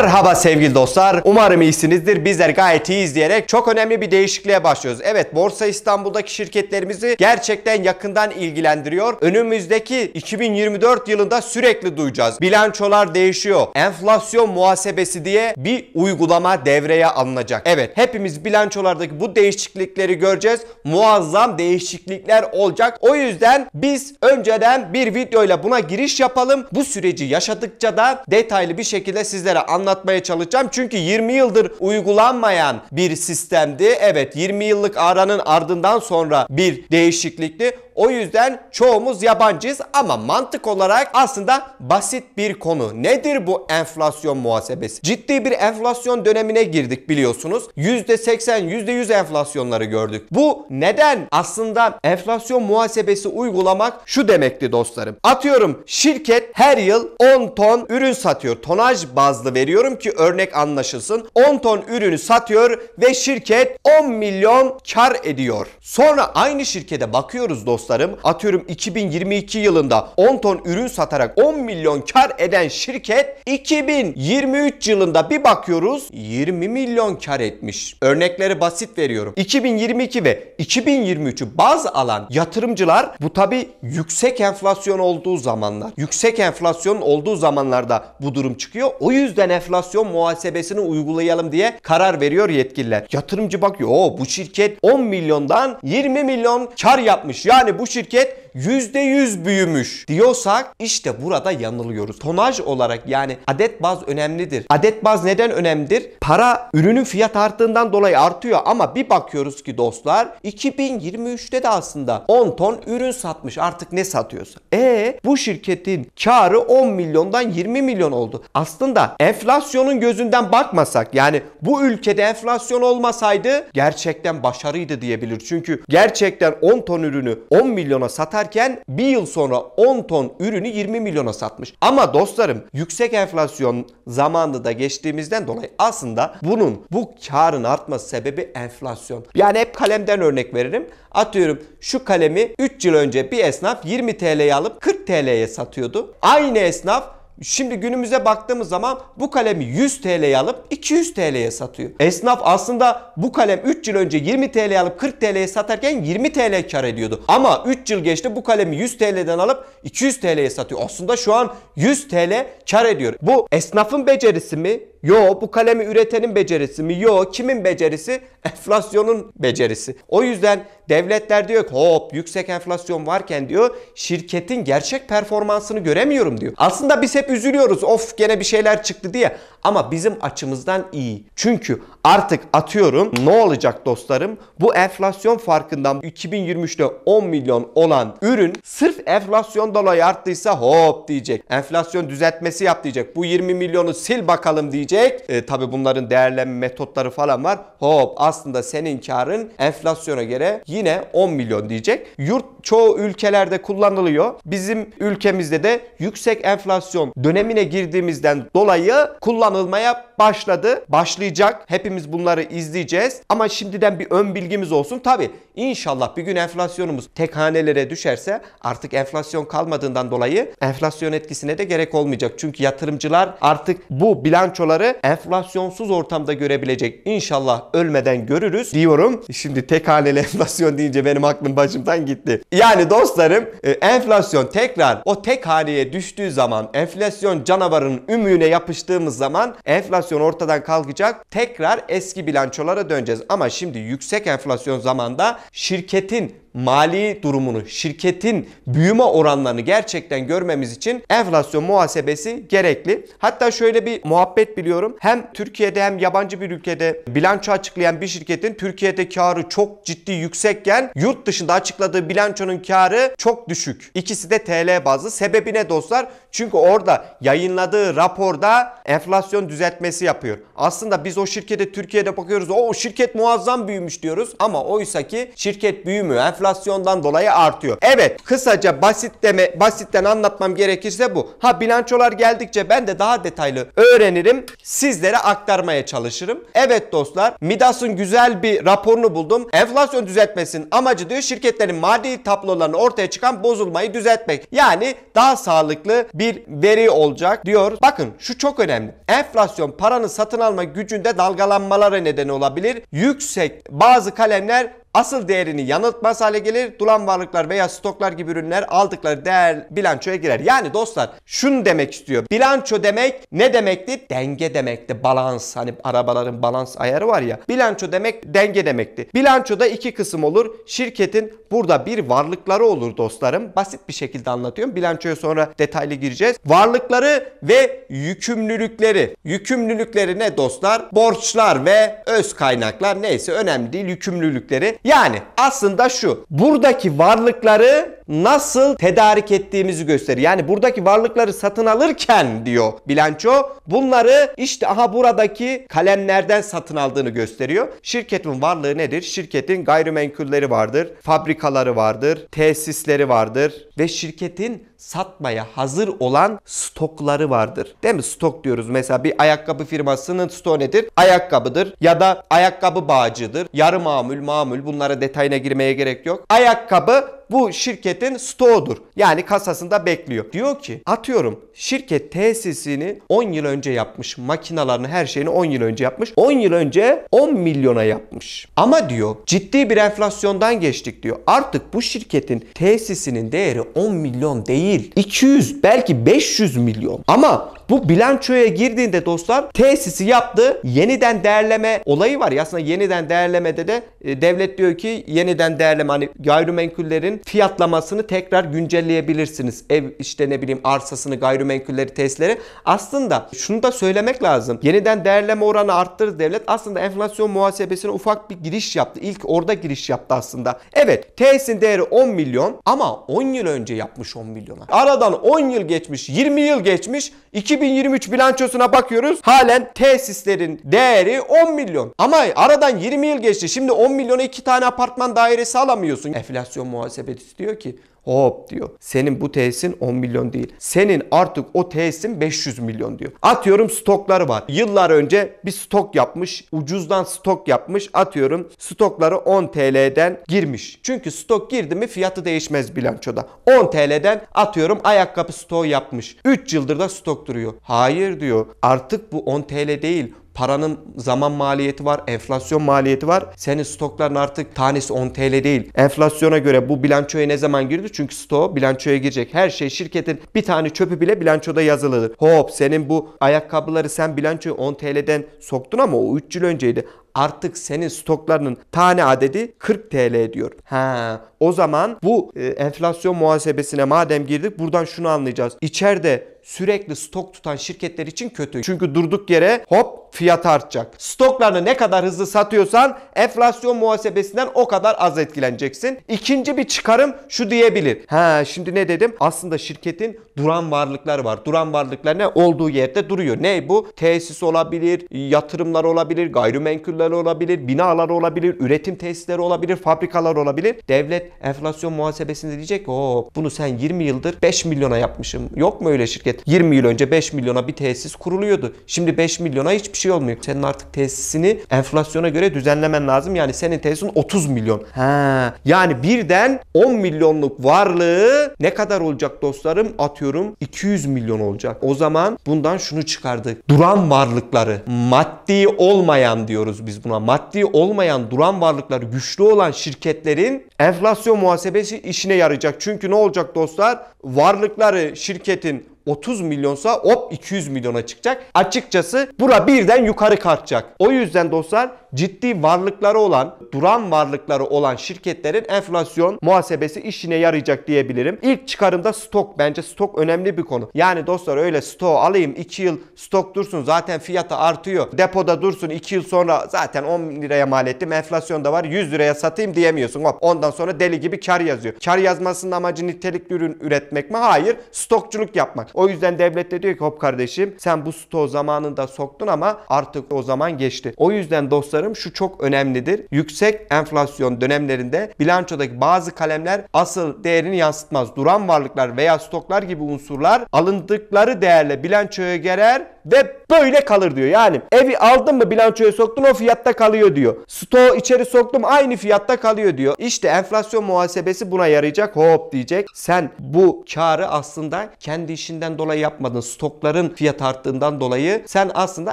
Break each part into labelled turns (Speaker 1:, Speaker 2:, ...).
Speaker 1: Merhaba sevgili dostlar. Umarım iyisinizdir. Bizler gayet iyiyiz diyerek çok önemli bir değişikliğe başlıyoruz. Evet Borsa İstanbul'daki şirketlerimizi gerçekten yakından ilgilendiriyor. Önümüzdeki 2024 yılında sürekli duyacağız. Bilançolar değişiyor. Enflasyon muhasebesi diye bir uygulama devreye alınacak. Evet hepimiz bilançolardaki bu değişiklikleri göreceğiz. Muazzam değişiklikler olacak. O yüzden biz önceden bir videoyla buna giriş yapalım. Bu süreci yaşadıkça da detaylı bir şekilde sizlere anlatacağız anlatmaya çalışacağım. Çünkü 20 yıldır uygulanmayan bir sistemdi. Evet 20 yıllık aranın ardından sonra bir değişiklikti. O yüzden çoğumuz yabancıyız ama mantık olarak aslında basit bir konu. Nedir bu enflasyon muhasebesi? Ciddi bir enflasyon dönemine girdik biliyorsunuz. %80, %100 enflasyonları gördük. Bu neden? Aslında enflasyon muhasebesi uygulamak şu demekti dostlarım. Atıyorum şirket her yıl 10 ton ürün satıyor. Tonaj bazlı veriyorum ki örnek anlaşılsın. 10 ton ürünü satıyor ve şirket 10 milyon kar ediyor. Sonra aynı şirkete bakıyoruz dostlarım dostlarım atıyorum 2022 yılında 10 ton ürün satarak 10 milyon kar eden şirket 2023 yılında bir bakıyoruz 20 milyon kar etmiş. Örnekleri basit veriyorum. 2022 ve 2023'ü baz alan yatırımcılar bu tabi yüksek enflasyon olduğu zamanlar. Yüksek enflasyon olduğu zamanlarda bu durum çıkıyor. O yüzden enflasyon muhasebesini uygulayalım diye karar veriyor yetkililer. Yatırımcı bakıyor o bu şirket 10 milyondan 20 milyon kar yapmış. Yani bu şirket %100 büyümüş diyorsak işte burada yanılıyoruz. Tonaj olarak yani adet baz önemlidir. Adet baz neden önemlidir? Para ürünün fiyat arttığından dolayı artıyor ama bir bakıyoruz ki dostlar 2023'te de aslında 10 ton ürün satmış artık ne satıyorsa. E bu şirketin karı 10 milyondan 20 milyon oldu. Aslında enflasyonun gözünden bakmasak yani bu ülkede enflasyon olmasaydı gerçekten başarıydı diyebilir. Çünkü gerçekten 10 ton ürünü 10 milyona satar satarken bir yıl sonra 10 ton ürünü 20 milyona satmış. Ama dostlarım yüksek enflasyon zamanında da geçtiğimizden dolayı aslında bunun bu karın artması sebebi enflasyon. Yani hep kalemden örnek veririm. Atıyorum şu kalemi 3 yıl önce bir esnaf 20 TL'ye alıp 40 TL'ye satıyordu. Aynı esnaf Şimdi günümüze baktığımız zaman bu kalemi 100 TL'ye alıp 200 TL'ye satıyor. Esnaf aslında bu kalem 3 yıl önce 20 TL'ye alıp 40 TL'ye satarken 20 TL kar ediyordu. Ama 3 yıl geçti bu kalemi 100 TL'den alıp 200 TL'ye satıyor. Aslında şu an 100 TL kar ediyor. Bu esnafın becerisi mi? Yo bu kalemi üretenin becerisi mi? Yo kimin becerisi? Enflasyonun becerisi. O yüzden devletler diyor ki hop yüksek enflasyon varken diyor şirketin gerçek performansını göremiyorum diyor. Aslında biz hep üzülüyoruz of gene bir şeyler çıktı diye ama bizim açımızdan iyi. Çünkü artık atıyorum ne olacak dostlarım bu enflasyon farkından 2023'te 10 milyon olan ürün sırf enflasyon dolayı arttıysa hop diyecek. Enflasyon düzeltmesi yap diyecek. Bu 20 milyonu sil bakalım diyecek girecek. E, tabii bunların değerlenme metotları falan var. Hop aslında senin karın enflasyona göre yine 10 milyon diyecek. Yurt çoğu ülkelerde kullanılıyor. Bizim ülkemizde de yüksek enflasyon dönemine girdiğimizden dolayı kullanılmaya başladı. Başlayacak. Hepimiz bunları izleyeceğiz. Ama şimdiden bir ön bilgimiz olsun. Tabi inşallah bir gün enflasyonumuz tek hanelere düşerse artık enflasyon kalmadığından dolayı enflasyon etkisine de gerek olmayacak. Çünkü yatırımcılar artık bu bilançoları bunları enflasyonsuz ortamda görebilecek. inşallah ölmeden görürüz diyorum. Şimdi tek haneli enflasyon deyince benim aklım başımdan gitti. Yani dostlarım e, enflasyon tekrar o tek haneye düştüğü zaman enflasyon canavarın ümüğüne yapıştığımız zaman enflasyon ortadan kalkacak. Tekrar eski bilançolara döneceğiz. Ama şimdi yüksek enflasyon zamanda şirketin mali durumunu, şirketin büyüme oranlarını gerçekten görmemiz için enflasyon muhasebesi gerekli. Hatta şöyle bir muhabbet biliyorum. Hem Türkiye'de hem yabancı bir ülkede bilanço açıklayan bir şirketin Türkiye'de karı çok ciddi yüksekken yurt dışında açıkladığı bilançonun karı çok düşük. İkisi de TL bazlı. Sebebi ne dostlar? Çünkü orada yayınladığı raporda enflasyon düzeltmesi yapıyor. Aslında biz o şirkete Türkiye'de bakıyoruz. O şirket muazzam büyümüş diyoruz ama oysa ki şirket büyümüyor. Enflasyon enflasyondan dolayı artıyor. Evet kısaca basitleme, basitten anlatmam gerekirse bu. Ha bilançolar geldikçe ben de daha detaylı öğrenirim. Sizlere aktarmaya çalışırım. Evet dostlar Midas'ın güzel bir raporunu buldum. Enflasyon düzeltmesinin amacı diyor şirketlerin maddi tablolarını ortaya çıkan bozulmayı düzeltmek. Yani daha sağlıklı bir veri olacak diyor. Bakın şu çok önemli. Enflasyon paranın satın alma gücünde dalgalanmalara neden olabilir. Yüksek bazı kalemler asıl değerini yanıltmaz hale gelir. Duran varlıklar veya stoklar gibi ürünler aldıkları değer bilançoya girer. Yani dostlar şunu demek istiyor. Bilanço demek ne demekti? Denge demekti. Balans. Hani arabaların balans ayarı var ya. Bilanço demek denge demekti. Bilançoda iki kısım olur. Şirketin burada bir varlıkları olur dostlarım. Basit bir şekilde anlatıyorum. Bilançoya sonra detaylı gireceğiz. Varlıkları ve yükümlülükleri. Yükümlülükleri ne dostlar? Borçlar ve öz kaynaklar neyse önemli değil. Yükümlülükleri yani aslında şu. Buradaki varlıkları nasıl tedarik ettiğimizi gösterir. Yani buradaki varlıkları satın alırken diyor bilanço bunları işte aha buradaki kalemlerden satın aldığını gösteriyor. Şirketin varlığı nedir? Şirketin gayrimenkulleri vardır, fabrikaları vardır, tesisleri vardır ve şirketin satmaya hazır olan stokları vardır. Değil mi? Stok diyoruz. Mesela bir ayakkabı firmasının stoğu nedir? Ayakkabıdır ya da ayakkabı bağcıdır. Yarı mamul, mamul bunlara detayına girmeye gerek yok. Ayakkabı bu şirketin stoğudur. Yani kasasında bekliyor. Diyor ki atıyorum şirket tesisini 10 yıl önce yapmış. Makinalarını her şeyini 10 yıl önce yapmış. 10 yıl önce 10 milyona yapmış. Ama diyor ciddi bir enflasyondan geçtik diyor. Artık bu şirketin tesisinin değeri 10 milyon değil. 200 belki 500 milyon. Ama bu bilançoya girdiğinde dostlar tesisi yaptı. Yeniden değerleme olayı var. Ya aslında yeniden değerlemede de e, devlet diyor ki yeniden değerleme hani gayrimenkullerin fiyatlamasını tekrar güncelleyebilirsiniz. Ev işte ne bileyim arsasını gayrimenkulleri tesisleri. Aslında şunu da söylemek lazım. Yeniden değerleme oranı arttırır devlet. Aslında enflasyon muhasebesine ufak bir giriş yaptı. İlk orada giriş yaptı aslında. Evet tesisin değeri 10 milyon ama 10 yıl önce yapmış 10 milyona. Aradan 10 yıl geçmiş 20 yıl geçmiş 2 2023 bilançosuna bakıyoruz. Halen tesislerin değeri 10 milyon. Ama aradan 20 yıl geçti. Şimdi 10 milyona 2 tane apartman dairesi alamıyorsun. Enflasyon muhasebesi diyor ki Hop diyor. Senin bu tesisin 10 milyon değil. Senin artık o tesisin 500 milyon diyor. Atıyorum stokları var. Yıllar önce bir stok yapmış. Ucuzdan stok yapmış. Atıyorum stokları 10 TL'den girmiş. Çünkü stok girdi mi fiyatı değişmez bilançoda. 10 TL'den atıyorum ayakkabı stoğu yapmış. 3 yıldır da stok duruyor. Hayır diyor. Artık bu 10 TL değil. Paranın zaman maliyeti var, enflasyon maliyeti var. Senin stokların artık tanesi 10 TL değil. Enflasyona göre bu bilançoya ne zaman girdi? Çünkü stoğu bilançoya girecek. Her şey şirketin bir tane çöpü bile bilançoda yazılıdır. Hop senin bu ayakkabıları sen bilançoya 10 TL'den soktun ama o 3 yıl önceydi artık senin stoklarının tane adedi 40 TL ediyor. Ha, o zaman bu e, enflasyon muhasebesine madem girdik buradan şunu anlayacağız. İçeride sürekli stok tutan şirketler için kötü. Çünkü durduk yere hop fiyat artacak. Stoklarını ne kadar hızlı satıyorsan enflasyon muhasebesinden o kadar az etkileneceksin. İkinci bir çıkarım şu diyebilir. Ha şimdi ne dedim? Aslında şirketin duran varlıklar var. Duran varlıklar ne? Olduğu yerde duruyor. Ne bu? Tesis olabilir, yatırımlar olabilir, gayrimenkuller sektörleri olabilir, binalar olabilir, üretim tesisleri olabilir, fabrikalar olabilir. Devlet enflasyon muhasebesinde diyecek ki o bunu sen 20 yıldır 5 milyona yapmışım. Yok mu öyle şirket? 20 yıl önce 5 milyona bir tesis kuruluyordu. Şimdi 5 milyona hiçbir şey olmuyor. Senin artık tesisini enflasyona göre düzenlemen lazım. Yani senin tesisin 30 milyon. Ha. Yani birden 10 milyonluk varlığı ne kadar olacak dostlarım? Atıyorum 200 milyon olacak. O zaman bundan şunu çıkardık. Duran varlıkları maddi olmayan diyoruz biz biz buna? Maddi olmayan duran varlıklar güçlü olan şirketlerin enflasyon muhasebesi işine yarayacak. Çünkü ne olacak dostlar? Varlıkları şirketin 30 milyonsa hop 200 milyona çıkacak. Açıkçası bura birden yukarı kalkacak. O yüzden dostlar ciddi varlıkları olan, duran varlıkları olan şirketlerin enflasyon muhasebesi işine yarayacak diyebilirim. İlk çıkarımda stok. Bence stok önemli bir konu. Yani dostlar öyle stok alayım 2 yıl stok dursun zaten fiyatı artıyor. Depoda dursun 2 yıl sonra zaten 10 liraya mal ettim. Enflasyon da var 100 liraya satayım diyemiyorsun. Hop. Ondan sonra deli gibi kar yazıyor. Kar yazmasının amacı nitelikli ürün üretmek mi? Hayır. Stokçuluk yapmak. O yüzden devlet de diyor ki hop kardeşim sen bu stoğu zamanında soktun ama artık o zaman geçti. O yüzden dostlarım anlatıyorum. Şu çok önemlidir. Yüksek enflasyon dönemlerinde bilançodaki bazı kalemler asıl değerini yansıtmaz. Duran varlıklar veya stoklar gibi unsurlar alındıkları değerle bilançoya gerer ve böyle kalır diyor. Yani evi aldın mı bilançoya soktun o fiyatta kalıyor diyor. Stoğu içeri soktum aynı fiyatta kalıyor diyor. İşte enflasyon muhasebesi buna yarayacak. Hop diyecek. Sen bu karı aslında kendi işinden dolayı yapmadın. Stokların fiyat arttığından dolayı sen aslında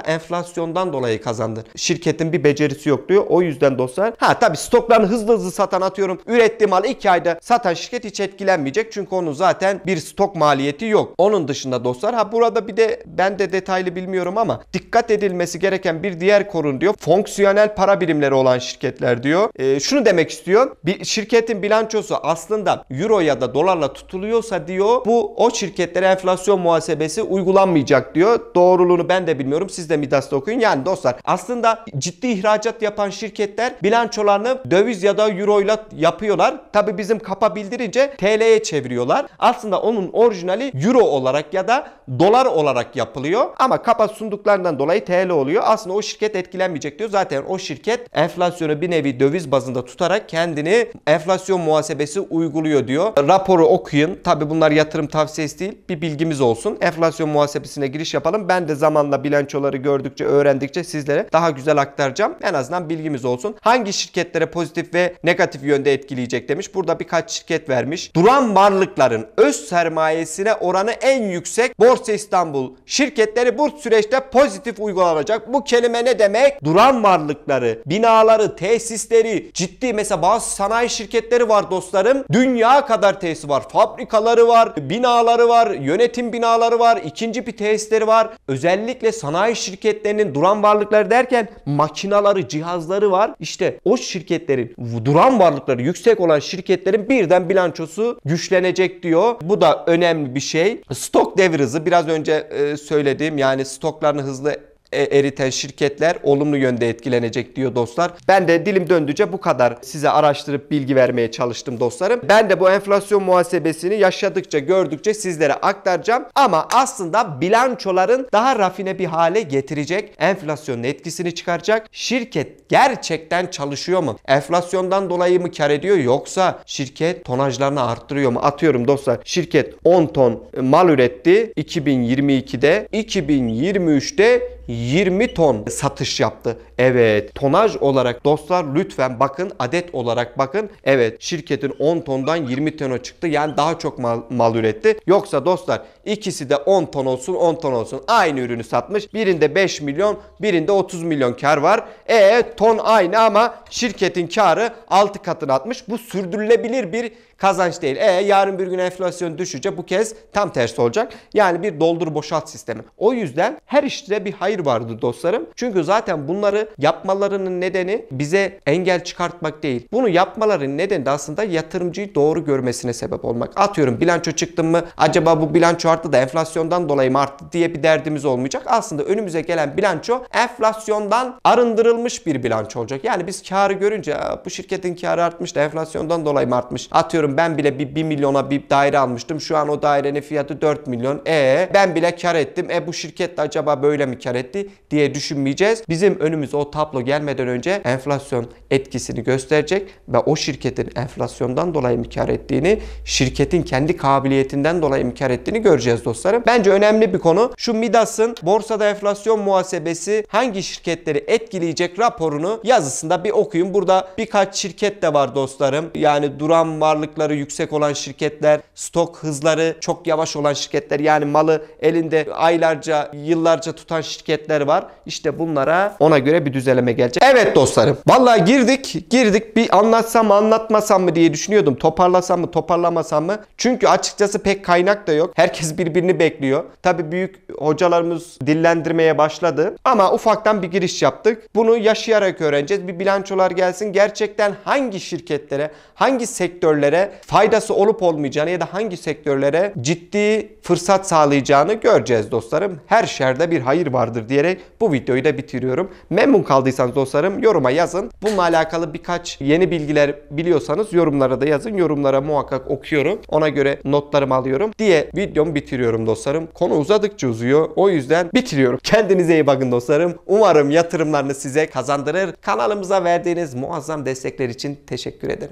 Speaker 1: enflasyondan dolayı kazandın. Şirketin bir becerisi yok diyor. O yüzden dostlar ha tabi stoklarını hızlı hızlı satan atıyorum. Ürettiği mal 2 ayda satan şirket hiç etkilenmeyecek. Çünkü onun zaten bir stok maliyeti yok. Onun dışında dostlar ha burada bir de ben de detaylı detaylı bilmiyorum ama dikkat edilmesi gereken bir diğer korun diyor. Fonksiyonel para birimleri olan şirketler diyor. E, şunu demek istiyor. Bir şirketin bilançosu aslında euro ya da dolarla tutuluyorsa diyor bu o şirketlere enflasyon muhasebesi uygulanmayacak diyor. Doğruluğunu ben de bilmiyorum. Siz de Midas'ta okuyun. Yani dostlar aslında ciddi ihracat yapan şirketler bilançolarını döviz ya da euro ile yapıyorlar. Tabi bizim kapa bildirince TL'ye çeviriyorlar. Aslında onun orijinali euro olarak ya da dolar olarak yapılıyor. Ama ama kapat sunduklarından dolayı TL oluyor. Aslında o şirket etkilenmeyecek diyor. Zaten o şirket enflasyonu bir nevi döviz bazında tutarak kendini enflasyon muhasebesi uyguluyor diyor. Raporu okuyun. Tabi bunlar yatırım tavsiyesi değil. Bir bilgimiz olsun. Enflasyon muhasebesine giriş yapalım. Ben de zamanla bilançoları gördükçe, öğrendikçe sizlere daha güzel aktaracağım. En azından bilgimiz olsun. Hangi şirketlere pozitif ve negatif yönde etkileyecek demiş. Burada birkaç şirket vermiş. Duran varlıkların öz sermayesine oranı en yüksek Borsa İstanbul şirketleri bu bu süreçte pozitif uygulanacak. Bu kelime ne demek? Duran varlıkları, binaları, tesisleri, ciddi mesela bazı sanayi şirketleri var dostlarım. Dünya kadar tesis var. Fabrikaları var, binaları var, yönetim binaları var, ikinci bir tesisleri var. Özellikle sanayi şirketlerinin duran varlıkları derken makinaları, cihazları var. İşte o şirketlerin duran varlıkları yüksek olan şirketlerin birden bilançosu güçlenecek diyor. Bu da önemli bir şey. Stok devir hızı biraz önce e, söylediğim yani stoklarını hızlı e, eriten şirketler olumlu yönde etkilenecek diyor dostlar. Ben de dilim döndüce bu kadar size araştırıp bilgi vermeye çalıştım dostlarım. Ben de bu enflasyon muhasebesini yaşadıkça gördükçe sizlere aktaracağım. Ama aslında bilançoların daha rafine bir hale getirecek. Enflasyonun etkisini çıkaracak. Şirket gerçekten çalışıyor mu? Enflasyondan dolayı mı kar ediyor yoksa şirket tonajlarını arttırıyor mu? Atıyorum dostlar şirket 10 ton mal üretti 2022'de 2023'te 20 ton satış yaptı. Evet tonaj olarak dostlar lütfen bakın adet olarak bakın. Evet şirketin 10 tondan 20 tona çıktı. Yani daha çok mal, mal üretti. Yoksa dostlar ikisi de 10 ton olsun 10 ton olsun aynı ürünü satmış. Birinde 5 milyon birinde 30 milyon kar var. E ton aynı ama şirketin karı 6 katını atmış. Bu sürdürülebilir bir Kazanç değil. E yarın bir gün enflasyon düşünce bu kez tam tersi olacak. Yani bir doldur boşalt sistemi. O yüzden her işte bir hayır vardır dostlarım. Çünkü zaten bunları yapmalarının nedeni bize engel çıkartmak değil. Bunu yapmaların nedeni de aslında yatırımcıyı doğru görmesine sebep olmak. Atıyorum bilanço çıktı mı acaba bu bilanço arttı da enflasyondan dolayı mı arttı diye bir derdimiz olmayacak. Aslında önümüze gelen bilanço enflasyondan arındırılmış bir bilanço olacak. Yani biz karı görünce bu şirketin karı artmış da enflasyondan dolayı mı artmış? Atıyorum ben bile bir 1 milyona bir daire almıştım. Şu an o dairenin fiyatı 4 milyon. E ben bile kar ettim. E bu şirket de acaba böyle mi kar etti diye düşünmeyeceğiz. Bizim önümüze o tablo gelmeden önce enflasyon etkisini gösterecek ve o şirketin enflasyondan dolayı mı kar ettiğini, şirketin kendi kabiliyetinden dolayı mı kar ettiğini göreceğiz dostlarım. Bence önemli bir konu. Şu Midas'ın borsada enflasyon muhasebesi hangi şirketleri etkileyecek raporunu yazısında bir okuyun. Burada birkaç şirket de var dostlarım. Yani duran varlık varlıkları yüksek olan şirketler, stok hızları çok yavaş olan şirketler yani malı elinde aylarca, yıllarca tutan şirketler var. İşte bunlara ona göre bir düzeleme gelecek. Evet dostlarım. Vallahi girdik, girdik. Bir anlatsam mı, anlatmasam mı diye düşünüyordum. Toparlasam mı, toparlamasam mı? Çünkü açıkçası pek kaynak da yok. Herkes birbirini bekliyor. Tabii büyük hocalarımız dillendirmeye başladı. Ama ufaktan bir giriş yaptık. Bunu yaşayarak öğreneceğiz. Bir bilançolar gelsin. Gerçekten hangi şirketlere, hangi sektörlere faydası olup olmayacağını ya da hangi sektörlere ciddi fırsat sağlayacağını göreceğiz dostlarım. Her şerde bir hayır vardır diyerek bu videoyu da bitiriyorum. Memnun kaldıysanız dostlarım yoruma yazın. Bununla alakalı birkaç yeni bilgiler biliyorsanız yorumlara da yazın. Yorumlara muhakkak okuyorum. Ona göre notlarımı alıyorum diye videomu bitiriyorum dostlarım. Konu uzadıkça uzuyor. O yüzden bitiriyorum. Kendinize iyi bakın dostlarım. Umarım yatırımlarını size kazandırır. Kanalımıza verdiğiniz muazzam destekler için teşekkür ederim.